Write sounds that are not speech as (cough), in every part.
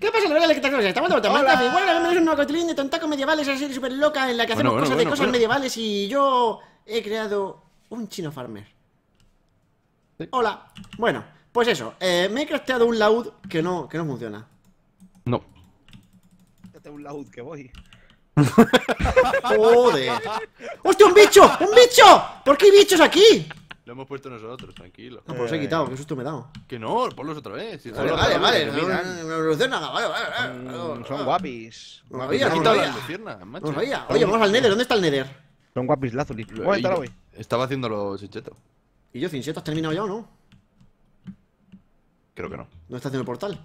¿Qué pasa, la que cosa? Estamos de a mí me es una cotilín de tontacos medievales, esa serie súper loca en la que hacemos cosas de cosas medievales y yo he creado un chino farmer. Hola. Bueno, pues eso, eh, me he crafteado un laud que no, que no funciona. No. un laud que voy. (laughs) Joder. ¡Hostia, un bicho! ¡Un bicho! ¿Por qué hay bichos aquí? Lo hemos puesto nosotros, tranquilo. No, ah, pues los he eh. quitado, que susto me he dado. Que no, ponlos otra vez. vale, vale, vale, vale, nada, vale, vale, Son, guapis. No había, quitado bien. Oye, vamos al Nether, ¿dónde está el Nether? Son guapis lazuli. Voy a entrar hoy. Estaba haciéndolo ¿Y yo, Sincheto, has terminado ya o no? Creo que no. ¿No está haciendo el portal?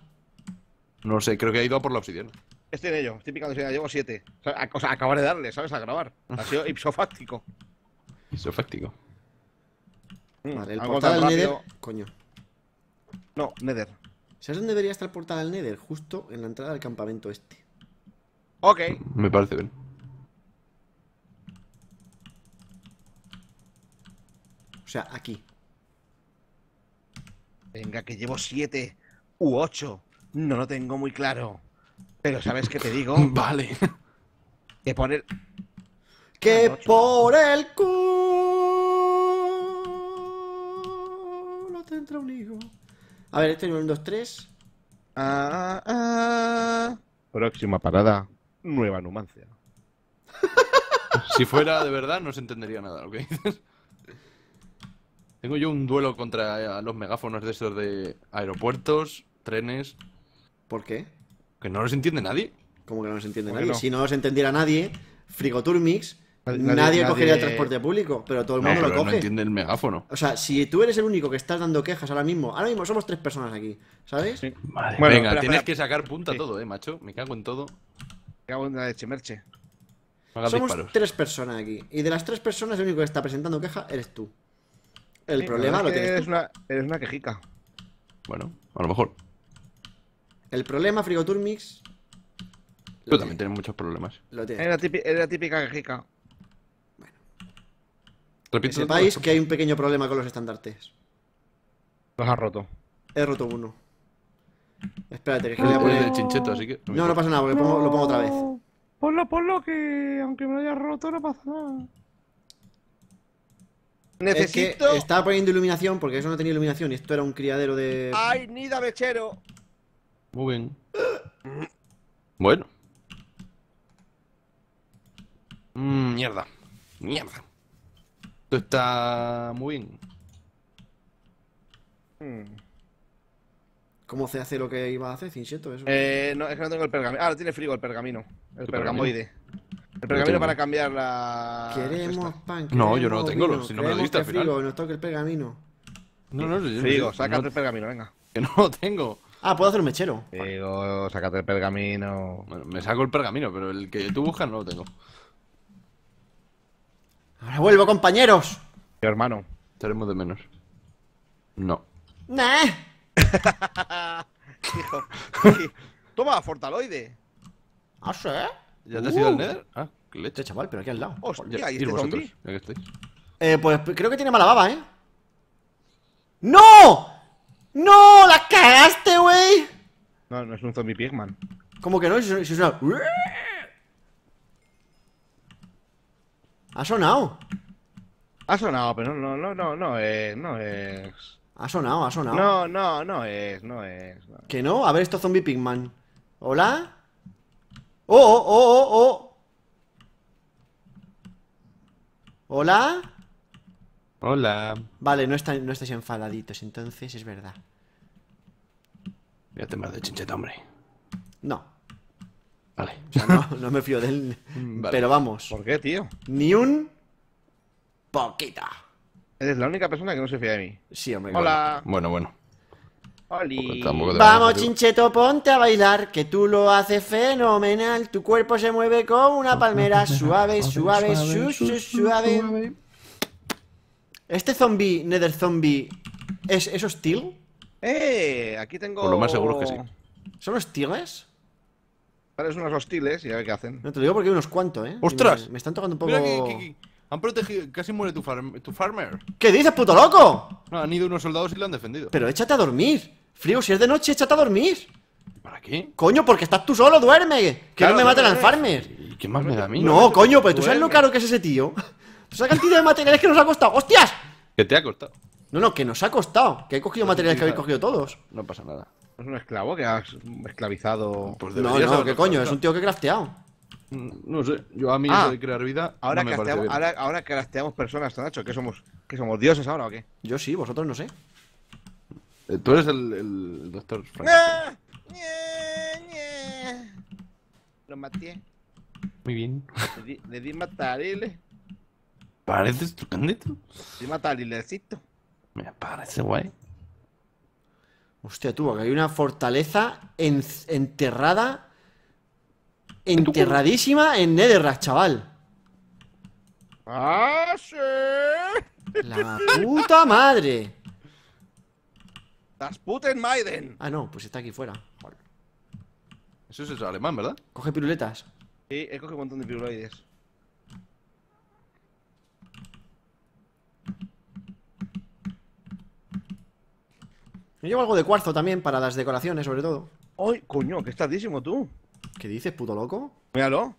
No sé, creo que ha ido por la obsidiana. Estoy en ello, estoy picando obsidiana, llevo 7. O sea, acabar de darle, ¿sabes? A grabar. Ha sido hipsofáctico (laughs) Ipsofáctico. Mm, vale, el portal al Nether. Coño. No, Nether. ¿Sabes dónde debería estar el portal al Nether? Justo en la entrada del campamento este. Ok. Me parece bien. O sea, aquí. Venga, que llevo 7 u 8 No lo tengo muy claro. Pero ¿sabes qué te digo? (laughs) Vale. Que poner... Que por el culo. un hijo. A ver, este es un 2, 3. Ah, ah, ah. Próxima parada, Nueva Numancia. (laughs) si fuera de verdad, no se entendería nada lo Tengo yo un duelo contra eh, los megáfonos de estos de aeropuertos, trenes. ¿Por qué? Que no los entiende nadie. ¿Cómo que no los entiende nadie? Si no los entendiera nadie, Frigoturmix Nadie, cogería transporte público, pero todo el mundo lo coge. No entiende el megáfono. O sea, si tú eres el único que estás dando quejas ahora mismo, ahora mismo somos tres personas aquí, ¿sabes? Venga, tienes que sacar punta todo, eh, macho. Me cago en todo. Me cago en la leche, merche. Somos tres personas aquí. Y de las tres personas, el único que está presentando queja eres tú. El problema lo tienes. Eres Una, eres una quejica. Bueno, a lo mejor. El problema, Frigoturmix. Tú también tienes muchos problemas. Lo la Era típica quejica. Repito. Que sepáis que hay un pequeño problema con los estandartes. Los has roto. He roto uno. Espérate, que es que le voy a poner. No, no pasa nada, porque lo pongo otra vez. Ponlo, ponlo, que aunque me lo hayas roto, no pasa nada. Necesito. estaba poniendo iluminación porque eso no tenía iluminación y esto era un criadero de. ¡Ay, nida mechero! Muy bien. bueno. Mmm... mierda. Mierda está muy bien. Hmm. ¿Cómo se hace lo que iba a hacer, Cincheto? Eso? Eh, no, es que no tengo el pergamino. Ah, tiene frigo el pergamino. El pergamoide. El pergamino para cambiar la. Queremos pan. no, yo no lo tengo, si no me lo diste al final. Frigo, toca el pergamino. No, no, yo Frigo, no, sácate el pergamino, venga. Que no lo tengo. Ah, puedo hacer un mechero. Frigo, sácate el pergamino. Bueno, me saco el pergamino, pero el que tú buscas no lo tengo. Ahora vuelvo, compañeros. hermano. Te de menos. No. Nah. (laughs) Hijo. Toma, Fortaloide. ¿Ah, sí? ¿Ya te has ido al uh. Nether? Ah, qué leche, este chaval, pero aquí al lado. Hostia, ¿y este otros? Ya que Eh, pues creo que tiene mala baba, ¿eh? ¡No! ¡No! ¡La cagaste, güey! No, no es un zombie pigman. ¿Cómo que no? Si es una... Ha sonado. Ha sonado, pero no, no, no, no es, no es. Ha sonado, ha sonado. No, no, no es, no es. ¿Que no? A ver, esto zombie Pigman. ¿Hola? ¡Oh, oh, oh, oh, oh! hola Hola. Vale, no, está, no estáis enfadaditos, entonces es verdad. Voy a de chincheta, hombre. No. Vale. no, me fío de él. (laughs) Pero vamos. ¿Por qué, tío? Ni un poquita Eres la única persona que no se fía de mí. Sí, hombre. Hola. Bueno, bueno. Pues vamos, chincheto, ponte a bailar, que tú lo haces fenomenal. Tu cuerpo se mueve como una palmera. (laughs) Suave, suave, suave, suave. ¿Este zombie, Nether Zombie, ¿es, es hostil? ¡Eh! Aquí tengo. Por lo más seguro que sí. ¿Son hostiles? Parecen unos hostiles y a ver qué hacen. No te digo porque hay unos cuantos, ¿eh? ¡Ostras! Me, están tocando un poco. Mira Han protegido. Casi muere tu, farmer. ¿Qué dices, puto loco? han ido unos soldados y lo han defendido. Pero échate a dormir. Frío, si es de noche, échate a dormir. ¿Para qué? Coño, porque estás tú solo, duerme. Que no me maten al farmer. ¿Y qué más me da a mí? No, coño, pero tú sabes lo caro que es ese tío. (laughs) ¿Tú tío cantidad de materiales que nos ha costado? ¡Hostias! ¿Qué te ha costado. No, no, que nos ha costado. Que he cogido materiales que habéis cogido todos. No pasa nada. ¿Es un esclavo que has esclavizado? Pues no, no, ¿qué coño? Es un tío que he crafteado. Mm, no sé, yo a mí ah, de crear vida. Ahora, no me bien. ahora, ahora crafteamos personas, Nacho. ¿Que somos? que somos? ¿Dioses ahora o qué? Yo sí, vosotros no sé. Eh, tú eres el, el doctor Frank. ¡Ah! Lo maté. Muy bien. Le di, matarile. ¿Pareces tu candito? Le matarilecito. Me parece guay. Hostia, tú, que hay una fortaleza enterrada. Enterradísima en Netherrack, chaval. ¡Ah, ¡La puta madre! ¡Las puten Maiden! Ah, no, pues está aquí fuera. Eso es alemán, ¿verdad? Coge piruletas. Sí, he cogido un montón de piruletas. Yo llevo algo de cuarzo también para las decoraciones, sobre todo. ¡Ay, coño! ¡Qué estadísimo tú! ¿Qué dices, puto loco? Míralo.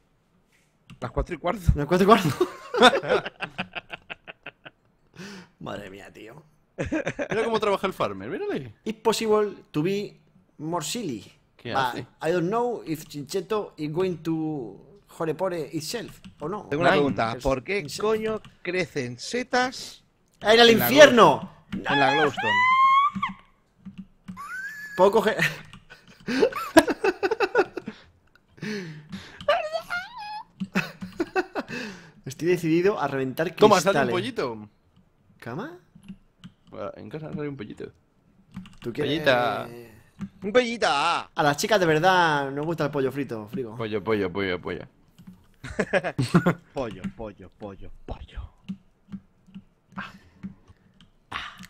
Las cuatro y cuarto. Las cuatro y cuarto. (laughs) Madre mía, tío. Mira cómo trabaja el farmer, mírale. It's possible to be more silly. ¿Qué hace? I don't know if Chinchetto is going to Jorepore itself, ¿o no? Tengo una pregunta. ¿Por qué coño crecen setas? ¡A ir al infierno! en la ¡Ah! Glowstone. ¿Puedo coger...? Estoy decidido a reventar cristales. Toma, sale un pollito. ¿Cama? En casa sale un pollito. ¿Tú quieres? Pollita. ¡Un pollita! A las chicas de verdad no gusta el pollo frito, frigo. Pollo, pollo, pollo, pollo. (laughs) pollo, pollo, pollo, pollo.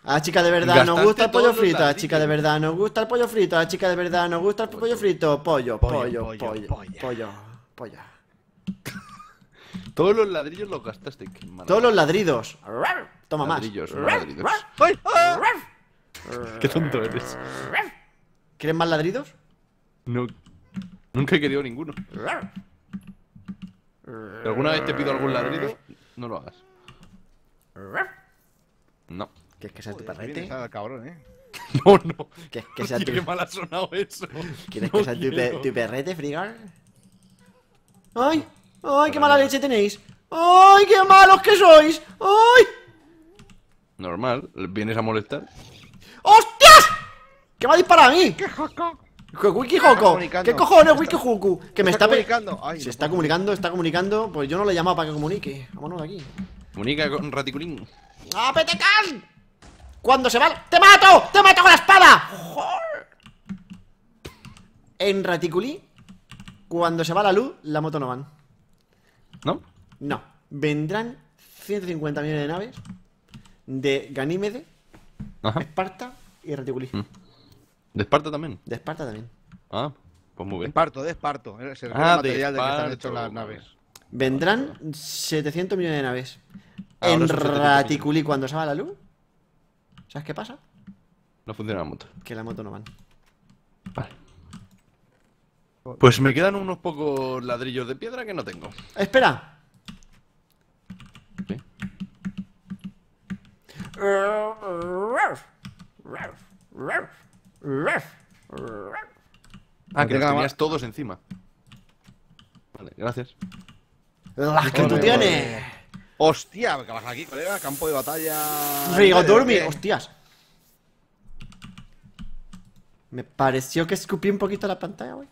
Ah, a ah, ah, chica de verdad nos gusta el pollo frito, a chica de verdad nos gusta el pollo frito, a chica de verdad nos gusta el pollo frito, pollo, pollo, pollo, pollo, pollo. Todos los ladrillos los gastaste. Todos los ladridos. Toma más. Qué tonto eres. ¿Quieres más ladridos? No. Nunca he querido ninguno. alguna vez te pido algún ladrido, no lo hagas. No. ¿Quieres que sea tu perrete? cabrón, ¿eh? (laughs) no, no. ¿Quieres que sea tu... mal ha sonado eso. que sea tu, perrete, Frigar? ¡Ay! ¡Ay, qué mala leche tenéis! ¡Ay, qué malos que sois! ¡Ay! Normal, vienes a molestar. ¡Hostias! ¿Qué me ha disparado a mí! ¡Qué joco! Wiki ¿qué cojones Wiki Que me está, comunicando. Se está comunicando, está comunicando. Pues yo no le he llamado para que comunique. Vámonos de aquí. Comunica con Raticulín. ¡Ah, cuando se va... ¡Te mato! ¡Te mato con la espada! En Raticulí, cuando se va la luz, la moto no van. ¿No? No. Vendrán 150 millones de naves de Ganímede, Esparta y Raticulí. Mm. ¿De Esparta también? De Esparta también. Ah, pues muy bien. Esparto, de Esparto. Es el ah, material de, las naves. Vendrán 700 millones de naves. en Raticulí, cuando se va la luz, ¿Sabes qué pasa? No funciona la moto. Que la moto no van. Vale. Pues me quedan unos pocos ladrillos de piedra que no tengo. ¡Espera! Ah, que los tenías todos encima. Vale, gracias. ¡Las que tú tienes! Hostia, que baja aquí, colega. Campo de batalla. Rigo Durmi, eh. hostias. Me pareció que escupí un poquito la pantalla, güey.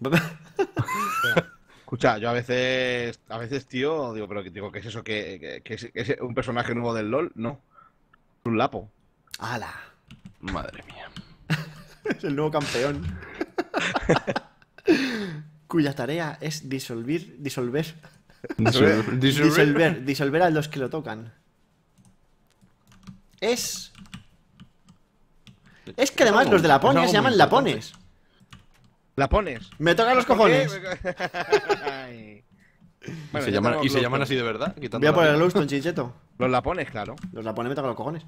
(laughs) Escucha, yo a veces, a veces, tío, digo, pero digo, ¿qué es eso? ¿Qué, es, un personaje nuevo del LOL? No. Un lapo. ¡Hala! Madre mía. (laughs) es el nuevo campeón. (laughs) cuya tarea es disolver, disolver Disolver. Disolver. a los que lo tocan. Es. Es que además los de Laponia se llaman Lapones. Lapones. Me tocan los cojones. y se llaman así de verdad. Voy a poner el Lowstone, chincheto. (laughs) Los lapones, claro. Los lapones me tocan los cojones.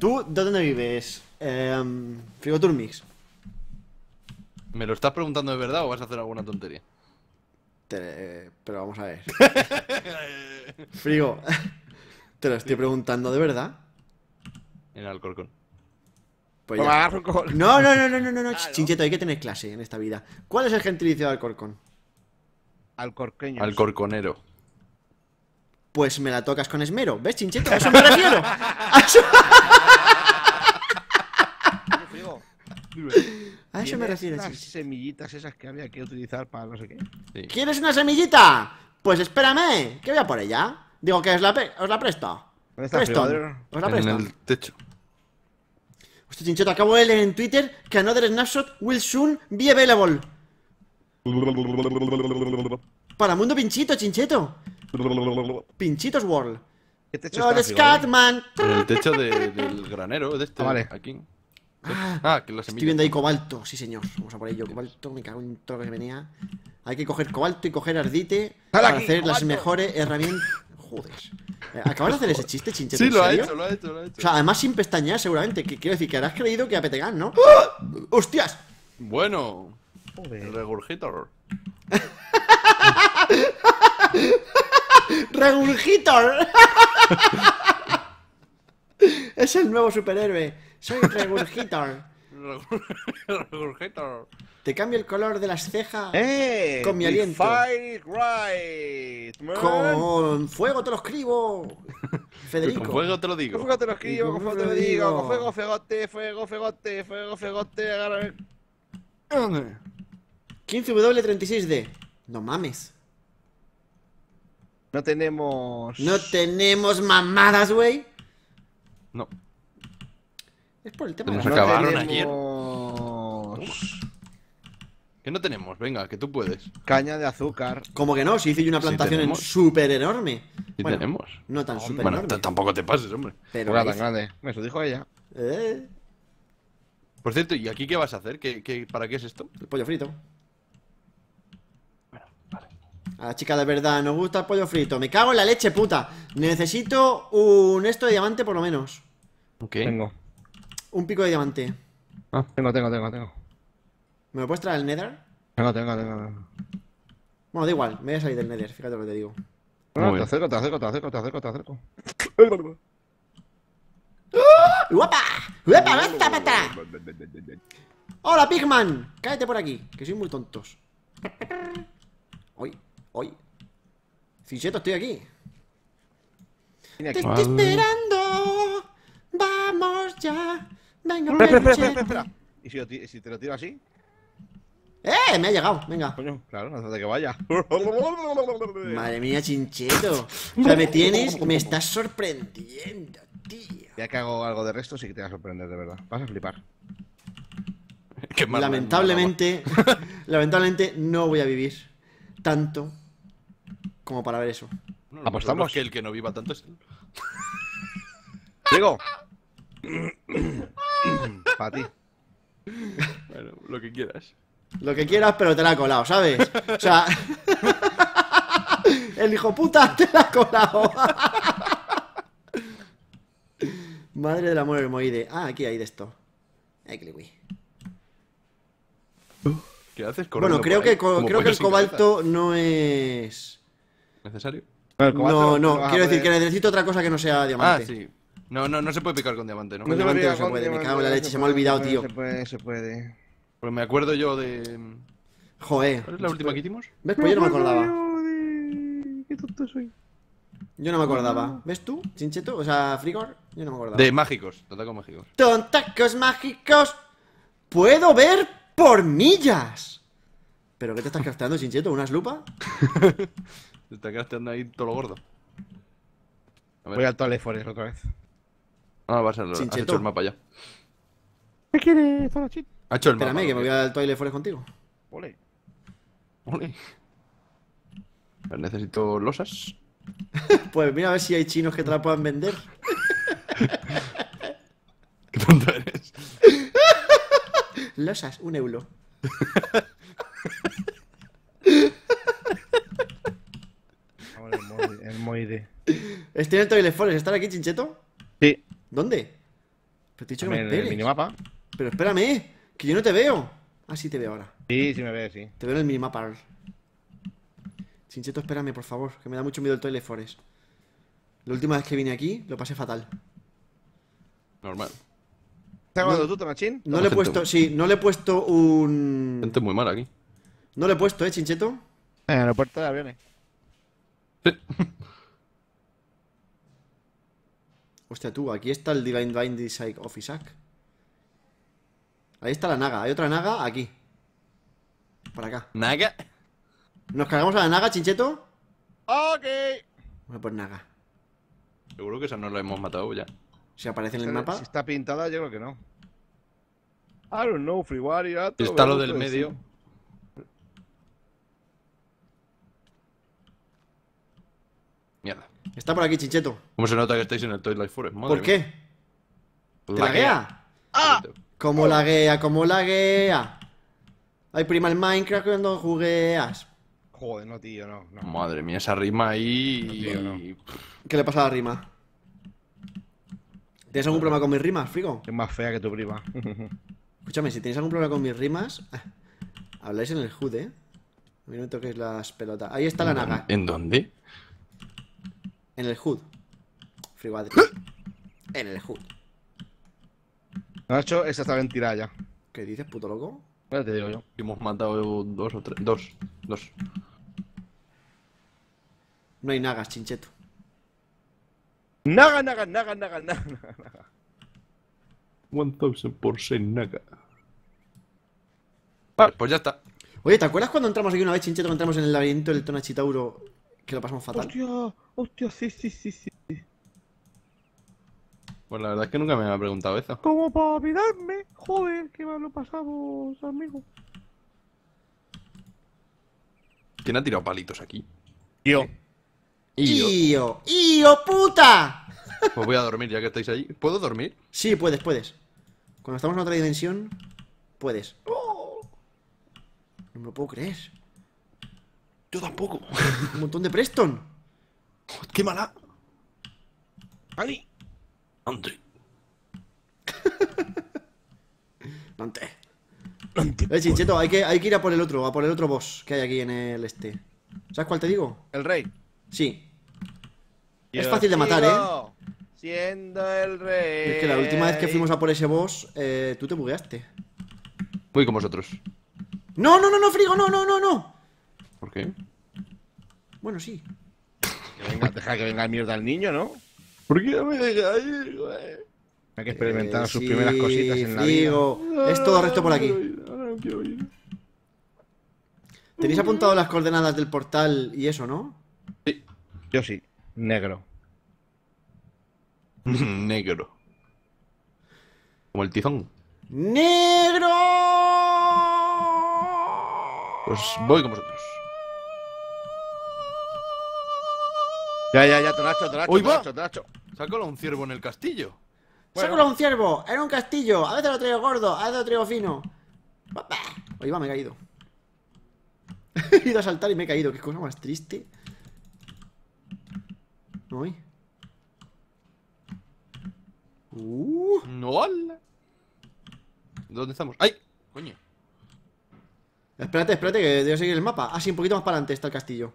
¿Tú dónde vives? Eh, em, Frigoturmix. ¿Me lo estás preguntando de verdad o vas a hacer alguna tontería? Pero vamos a ver. (laughs) Frigo, te lo estoy preguntando de verdad. En Alcorcón. Pues no, no, no, no, no, no, ah, no. Chincheto, hay que tener clase en esta vida. ¿Cuál es el gentilicio de Alcorcón? Alcorqueño. Alcorconero. Pues me la tocas con esmero. ¿Ves, Chincheto? A eso me refiero. (laughs) A eso me refiero, Las semillitas esas que había que utilizar para no sé qué. ¿Quieres una semillita? Pues espérame, que voy a por ella. Digo que os la, la presto. presto. Os la presto. En el techo. Hostia, chinchota, acabo de leer en Twitter que another snapshot will soon be available. Para mundo pinchito, chincheto. Pinchitos World. ¿Qué techo no, está, En el techo del granero, de este. Ah, vale. Aquí. Ah. ah, que los Estoy viendo ahí cobalto, sí señor. Vamos a por ello, cobalto. Me cago en todo lo que venía. Hay que coger cobalto y coger ardite para hacer las mejores herramientas. Joder. Eh, ¿Acabas de hacer ese chiste, chinchete? Sí, lo ha hecho, lo ha hecho, O sea, además sin pestañear, seguramente. Que quiero decir que habrás creído que apetegan, ¿no? ¡Ah! ¡Hostias! Bueno. Joder. regurgitor. (laughs) ¡Regurgitor! (laughs) es el nuevo superhéroe. Soy Regurgitor. (laughs) Regurgitor. Te cambio el color de las cejas eh, con mi aliento. Fire, right, Con fuego te lo escribo. (laughs) Federico. Con fuego te lo digo. Con fuego te lo escribo, con fuego te lo digo. Con fuego, fegote, fuego, fegote, fuego, fegote, 15W36D. No mames. No tenemos. No tenemos mamadas, güey. No. Es por el tema de no tenemos... ayer. Que no tenemos, venga, que tú puedes. Caña de azúcar. Como que no, si hice yo una plantación súper enorme. Sí bueno, tenemos. No tan súper bueno, Tampoco te pases, hombre. Pero era tan grande. Eso dijo ella. ¿Eh? Por cierto, ¿y aquí qué vas a hacer? ¿Qué, para qué es esto? El pollo frito. Bueno, vale. A la chica de verdad, nos gusta el pollo frito. Me cago en la leche, puta. Necesito un esto de diamante por lo menos. Ok. Tengo un pico de diamante. Ah, tengo, tengo, tengo, tengo. ¿Me lo puedes traer al Nether? Tengo, tengo, tengo. Bueno, da igual, me voy a salir del Nether, fíjate lo que te digo. te acerco, te acerco, te acerco, te acerco, te acerco. ¡Ah! ¡Guapa! ¡Guapa, basta, basta! ¡Hola, Pigman! Cállate por aquí, que sois muy tontos. Hoy, hoy. Cincheto, estoy aquí. Te estoy esperando. Vamos ya. Venga, espera, espera, espera, ¿Y si, te lo tiro así? ¡Eh! Me ha llegado, venga. Coño, claro, no de que vaya. (laughs) Madre mía, chincheto. O me tienes, me estás sorprendiendo, tío. Ya que hago algo de resto, sí que te va a sorprender, de verdad. Vas a flipar. Qué mal, lamentablemente, (laughs) lamentablemente no voy a vivir tanto como para ver eso. Apostamos que el que no viva tanto es él. (coughs) Para ti. Bueno, lo que quieras. Lo que quieras, pero te la ha colado, ¿sabes? O sea. (laughs) el hijo puta te la ha colado. Madre del amor hermoide. Ah, aquí hay de esto. ¿Qué haces Bueno, creo que, creo que el cobalto no es. ¿Necesario? No, no, quiero decir que necesito otra cosa que no sea ah, diamante. Ah, sí. No, no, no se puede picar con diamante, ¿no? Con diamante no se puede, me cago en la leche, se, me ha olvidado, tío. Se puede, se puede. Pues me acuerdo yo de. Joder. ¿Cuál es la última que hicimos? ¿Ves? Pues yo no me acordaba. Qué tonto soy. Yo no me acordaba. ¿Ves tú, Chincheto? O sea, Frigor, yo no me acordaba. De mágicos, tontacos mágicos. ¡Tontacos mágicos! ¡Puedo ver por millas! ¿Pero qué te estás crafteando, Chincheto? ¿Unas lupa. (laughs) te estás crafteando ahí todo lo gordo. Voy al Toilet otra vez. Ah, va a ser Has hecho el mapa ya. ¿Qué quieres, Zona Ha ah, hecho el Espérame, que me voy al toilet forest contigo. Ole. Ole. Pues necesito losas. (laughs) pues mira a ver si hay chinos que te la puedan vender. (laughs) Qué tonto eres. losas, un euro. el moide. Estoy en el toilet forest. ¿Están aquí, chincheto? Sí. ¿Dónde? Pero te he dicho que me esperes. En el minimapa. Pero espérame, que yo no te veo. Ah, sí te veo ahora. Sí, sí me veo, sí. Te veo en el minimapa. Chincheto, espérame, por favor, que me da mucho miedo el Toilet Forest. La última vez que vine aquí, lo pasé fatal. Normal. ¿Estás jugando no, tú, Tomachín? No le he puesto, sí, no le he puesto un... Gente muy mala aquí. No le he puesto, ¿eh, Chincheto? En el aeropuerto de aviones. Sí. (laughs) Hostia, tú, aquí está el Divine Binding of Isaac. Ahí está la naga. Hay otra naga aquí. Para acá. ¿Naga? ¿Nos cargamos a la naga, chincheto? Ok. Bueno, pues naga. Seguro que esa no la hemos matado ya. Si aparece en el mapa? Si está pintada, yo creo que no. I don't know, Está lo del medio. Mierda. Está por aquí, Chincheto. ¿Cómo se nota que estáis en el Toy Life Forest? Madre ¿Por qué? Pues ¿Te ah. laguea? ¿Cómo la laguea? Ay, prima, el Minecraft cuando jugueas. Joder, no, tío, no, Madre mía, esa rima ahí. ¿Qué le pasa a la rima? ¿Tienes algún problema con mis rimas, Frigo? Es más fea que tu prima. (laughs) Escúchame, si tienes algún problema con mis rimas, (laughs) habláis en el HUD, ¿eh? A mí no me toquéis las pelotas. Ahí está la naga. ¿En dónde? En el HUD. Friguadri ¿Eh? En el HUD. Nacho, esa está bien tirada ya. ¿Qué dices, puto loco? Espérate, te digo yo. hemos matado dos o tres. Dos. Dos. No hay nagas, chincheto. Naga, naga, naga, naga, naga, naga. 1000% naga. Vale, pues ya está. Oye, ¿te acuerdas cuando entramos aquí una vez, chincheto, Cuando entramos en el laberinto del Tonachitauro que lo pasamos fatal. Hostia, hostia, sí, sí, sí, sí. Pues la verdad es que nunca me había preguntado eso. ¿Cómo para olvidarme, joder, que mal lo pasamos, amigo. ¿Quién ha tirado palitos aquí? Yo. ¡Io! ¡Io, puta! Os pues voy a dormir ya que estáis ahí. ¿Puedo dormir? Sí, puedes, puedes. Cuando estamos en otra dimensión, puedes. Oh. No me lo puedo creer. Yo tampoco. (laughs) Un montón de Preston. ¡Qué mala! ¡Ali! ¡André! ¡Lante! (laughs) Eh, hay que, hay que ir a por el otro, a por el otro boss que hay aquí en el este. ¿Sabes cuál te digo? El rey. Sí. es fácil de matar, ¿eh? Siendo el rey. Es que la última vez que fuimos a por ese boss, eh, tú te bugueaste. Voy con vosotros. No, no, no, no, Frigo, no, no, no, no. ¿Por qué? Bueno, sí. deja que venga mierda al niño, ¿no? ¿Por qué no me güey? Hay que experimentar eh, sus primeras cositas en la vida. Es todo recto por aquí. Tenéis apuntado las coordenadas del portal y eso, ¿no? Sí. Yo sí. Negro. (laughs) Negro. Como el tizón. ¡Negro! Pues voy con vosotros. Ya, ya, ya, Tonacho, Tonacho, Uy, Tonacho, Sácalo a un ciervo en el castillo. Sácalo a un ciervo en un castillo. A veces lo traigo gordo, a veces lo traigo fino. Ahí va, me he caído. (laughs) he ido a saltar y me he caído. Qué cosa más triste. voy. Uh. No. ¿Dónde estamos? ¡Ay! Coño. Espérate, espérate, que debo seguir el mapa. Ah, sí, un poquito más para adelante está el castillo.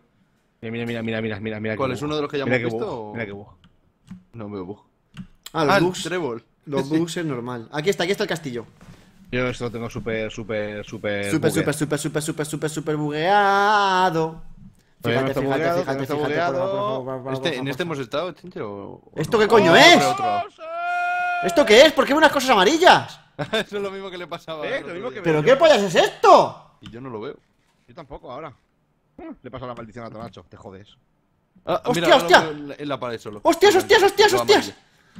Mira, mira, mira, mira, mira, mira. ¿Cuál es uno de los que ya hemos visto? Mira que bug. No veo bug. Ah, los ah, bugs. Los (laughs) bugs es normal. Aquí está, aquí está el castillo. Yo esto lo tengo súper, súper, súper. Súper, súper, súper, súper, súper, súper, súper bugueado. Fíjate, fíjate, fíjate, fíjate. Este, ¿En este hemos estado, súper, ¿Esto qué coño ah, es? ¿Esto qué es? ¿Por qué unas cosas amarillas? (laughs) Eso es lo mismo que le pasaba. ¿Eh? Lo mismo que ¿Pero qué pollas es esto? Y yo no lo veo. Yo tampoco ahora. Le pasa la maldición a Tonacho, te jodes. Ah, ¡Hostia, hostia! En, la pared solo. ¡Hostias, hostias, hostias, hostias!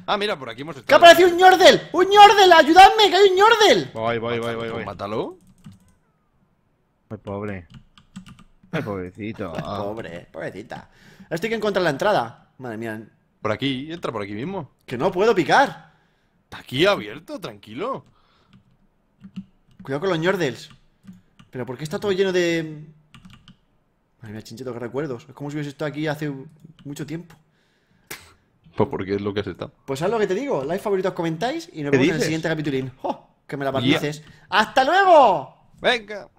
Ah, mira, por aquí hemos estado. ¡Que ha aparecido un ñordel! ¡Un ñordel! ¡Ayudadme, que hay un ñordel! Voy, voy, voy, voy. voy. Mátalo. Ay, pobre. pobrecito. (laughs) pobre, eh, pobrecita. Estoy que encontrar la entrada. Madre mía. Por aquí, entra por aquí mismo. Que no puedo picar. Está aquí abierto, tranquilo. Cuidado con los ñordels. Pero ¿por qué está todo lleno de... Madre mía, chincheto, que recuerdos. Es como si hubiese estado aquí hace mucho tiempo. Pues porque es lo que has estado. Pues haz lo que te digo. Like, favoritos, comentáis y nos vemos en el siguiente capitulín. ¡Oh! Que me la partices! ¡Hasta luego! Venga.